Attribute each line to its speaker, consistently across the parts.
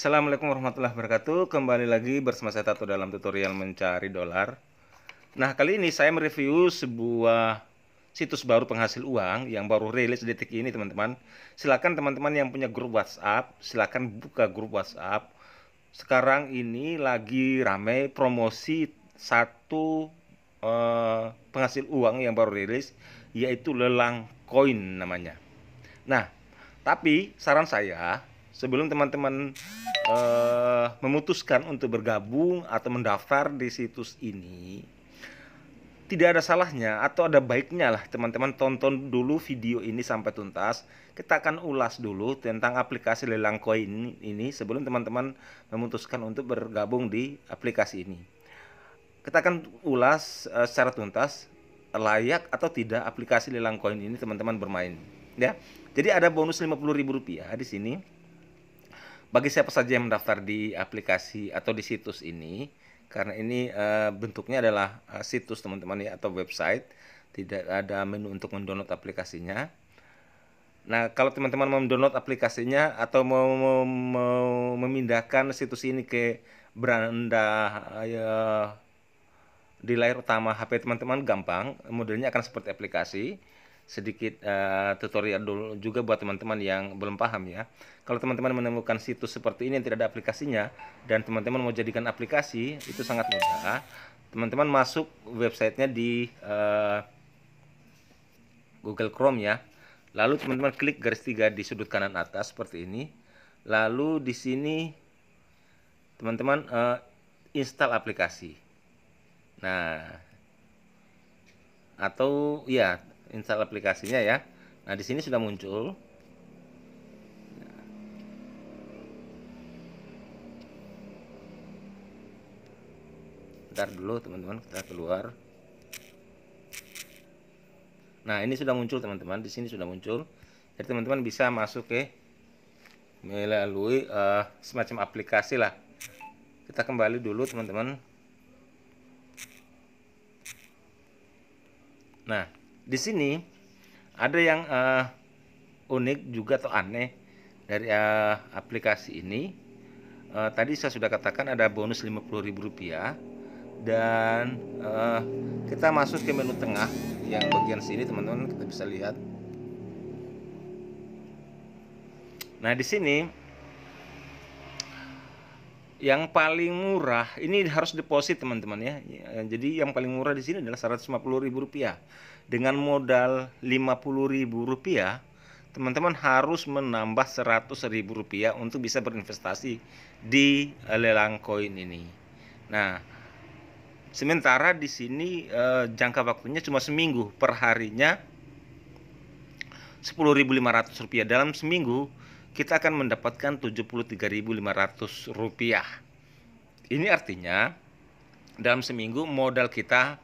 Speaker 1: Assalamualaikum warahmatullahi wabarakatuh Kembali lagi bersama saya Tato dalam tutorial mencari dolar Nah kali ini saya mereview sebuah situs baru penghasil uang yang baru rilis detik ini teman-teman Silahkan teman-teman yang punya grup whatsapp silahkan buka grup whatsapp Sekarang ini lagi ramai promosi satu uh, penghasil uang yang baru rilis Yaitu lelang koin namanya Nah tapi saran saya sebelum teman-teman uh, memutuskan untuk bergabung atau mendaftar di situs ini tidak ada salahnya atau ada baiknya lah teman-teman tonton dulu video ini sampai tuntas kita akan ulas dulu tentang aplikasi lelang koin ini sebelum teman-teman memutuskan untuk bergabung di aplikasi ini kita akan ulas uh, secara tuntas layak atau tidak aplikasi lelang koin ini teman-teman bermain ya jadi ada bonus rp rupiah di sini bagi siapa saja yang mendaftar di aplikasi atau di situs ini karena ini uh, bentuknya adalah uh, situs teman-teman ya atau website tidak ada menu untuk mendownload aplikasinya nah kalau teman-teman mau mendownload aplikasinya atau mau, mau, mau memindahkan situs ini ke beranda ya, di layar utama HP teman-teman gampang modelnya akan seperti aplikasi sedikit uh, tutorial dulu juga buat teman-teman yang belum paham ya. Kalau teman-teman menemukan situs seperti ini yang tidak ada aplikasinya dan teman-teman mau jadikan aplikasi itu sangat mudah. Teman-teman masuk websitenya di uh, Google Chrome ya. Lalu teman-teman klik garis tiga di sudut kanan atas seperti ini. Lalu di sini teman-teman uh, install aplikasi. Nah, atau ya install aplikasinya ya. Nah, di sini sudah muncul. Bentar dulu teman-teman, kita keluar. Nah, ini sudah muncul teman-teman, di sini sudah muncul. Jadi teman-teman bisa masuk ke melalui uh, semacam aplikasi lah. Kita kembali dulu teman-teman. Nah, di sini ada yang uh, unik juga atau aneh dari uh, aplikasi ini. Uh, tadi saya sudah katakan ada bonus Rp50.000 dan uh, kita masuk ke menu tengah yang bagian sini teman-teman kita bisa lihat. Nah, di sini yang paling murah ini harus deposit teman-teman ya. Jadi yang paling murah di sini adalah Rp150.000 dengan modal Rp50.000, teman-teman harus menambah Rp100.000 untuk bisa berinvestasi di lelang koin ini. Nah, sementara di sini eh, jangka waktunya cuma seminggu, perharinya Rp10.500 dalam seminggu kita akan mendapatkan Rp73.500. Ini artinya dalam seminggu modal kita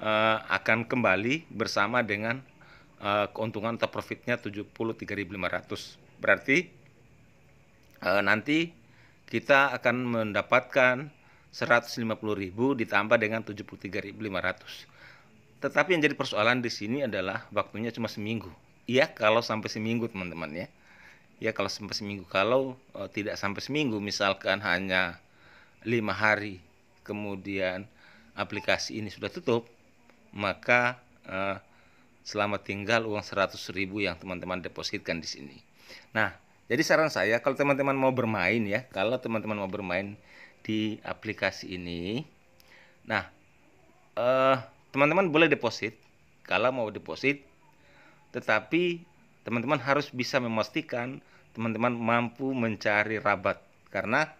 Speaker 1: uh, akan kembali bersama dengan uh, keuntungan atau profitnya 73.500. Berarti uh, nanti kita akan mendapatkan 150.000 ditambah dengan 73.500. Tetapi yang jadi persoalan di sini adalah waktunya cuma seminggu. Iya kalau sampai seminggu teman-teman ya. Ya kalau sampai seminggu kalau uh, tidak sampai seminggu misalkan hanya lima hari kemudian aplikasi ini sudah tutup maka uh, selamat tinggal uang 100 ribu yang teman-teman depositkan di sini. Nah, jadi saran saya kalau teman-teman mau bermain ya, kalau teman-teman mau bermain di aplikasi ini, nah eh, teman-teman uh, boleh deposit kalau mau deposit, tetapi teman-teman harus bisa memastikan teman-teman mampu mencari rabat karena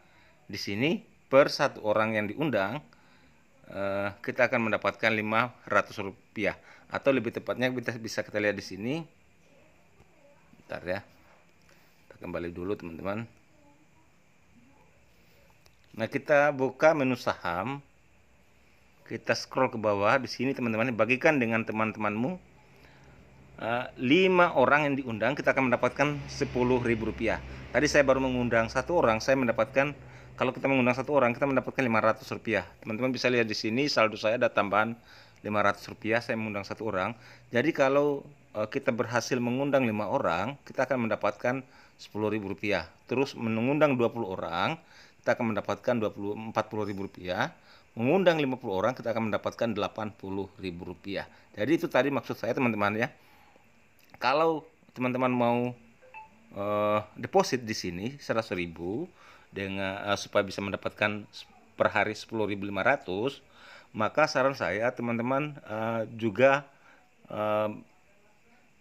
Speaker 1: di sini per satu orang yang diundang Eh, kita akan mendapatkan 500 rupiah atau lebih tepatnya kita bisa kita lihat di sini bentar ya kita kembali dulu teman-teman nah kita buka menu saham kita scroll ke bawah di sini teman-teman bagikan dengan teman-temanmu eh, lima orang yang diundang kita akan mendapatkan sepuluh ribu rupiah tadi saya baru mengundang satu orang saya mendapatkan kalau kita mengundang satu orang kita mendapatkan 500 rupiah teman-teman bisa lihat di sini saldo saya ada tambahan 500 rupiah saya mengundang satu orang jadi kalau eh, kita berhasil mengundang lima orang kita akan mendapatkan 10.000 rupiah terus mengundang 20 orang kita akan mendapatkan 20 40.000 rupiah mengundang 50 orang kita akan mendapatkan 80.000 rupiah jadi itu tadi maksud saya teman-teman ya kalau teman-teman mau uh, deposit di sini 100.000 dengan uh, supaya bisa mendapatkan per hari 10.500 maka saran saya teman-teman uh, juga uh,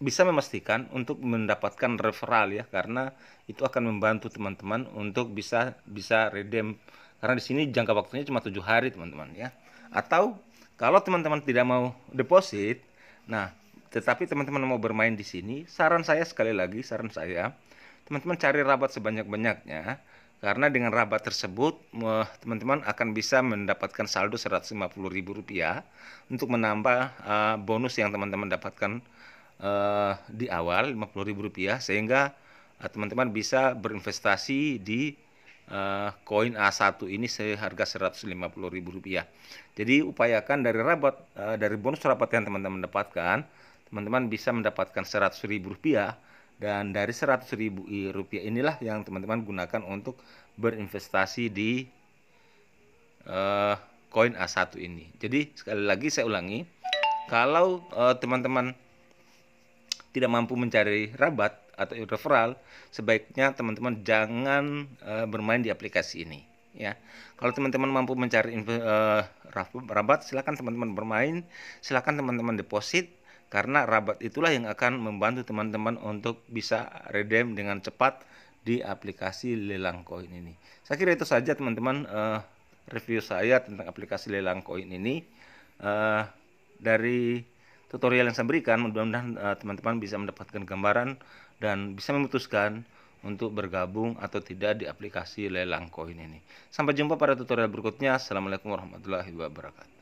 Speaker 1: bisa memastikan untuk mendapatkan referral ya karena itu akan membantu teman-teman untuk bisa bisa redeem karena di sini jangka waktunya cuma tujuh hari teman-teman ya atau kalau teman-teman tidak mau deposit nah tetapi teman-teman mau bermain di sini saran saya sekali lagi saran saya teman-teman cari rabat sebanyak-banyaknya karena dengan rabat tersebut, teman-teman akan bisa mendapatkan saldo Rp150.000 untuk menambah eh, bonus yang teman-teman dapatkan eh, di awal Rp50.000 sehingga eh, teman-teman bisa berinvestasi di koin A1 ini seharga Rp150.000. Jadi upayakan dari rabat dari bonus rabat yang teman-teman dapatkan, teman-teman bisa mendapatkan Rp100.000 dan dari seratus ribu rupiah inilah yang teman-teman gunakan untuk berinvestasi di eh, koin uh, A1 ini. Jadi sekali lagi saya ulangi, kalau eh, teman-teman uh, tidak mampu mencari rabat atau referral, sebaiknya teman-teman jangan uh, bermain di aplikasi ini ya. Kalau teman-teman mampu mencari uh, rabat, silahkan teman-teman bermain, silahkan teman-teman deposit karena rabat itulah yang akan membantu teman-teman untuk bisa redeem dengan cepat di aplikasi lelang koin ini. Saya kira itu saja teman-teman uh, review saya tentang aplikasi lelang koin ini uh, dari tutorial yang saya berikan mudah-mudahan uh, teman-teman bisa mendapatkan gambaran dan bisa memutuskan untuk bergabung atau tidak di aplikasi lelang koin ini. Sampai jumpa pada tutorial berikutnya. Assalamualaikum warahmatullahi wabarakatuh.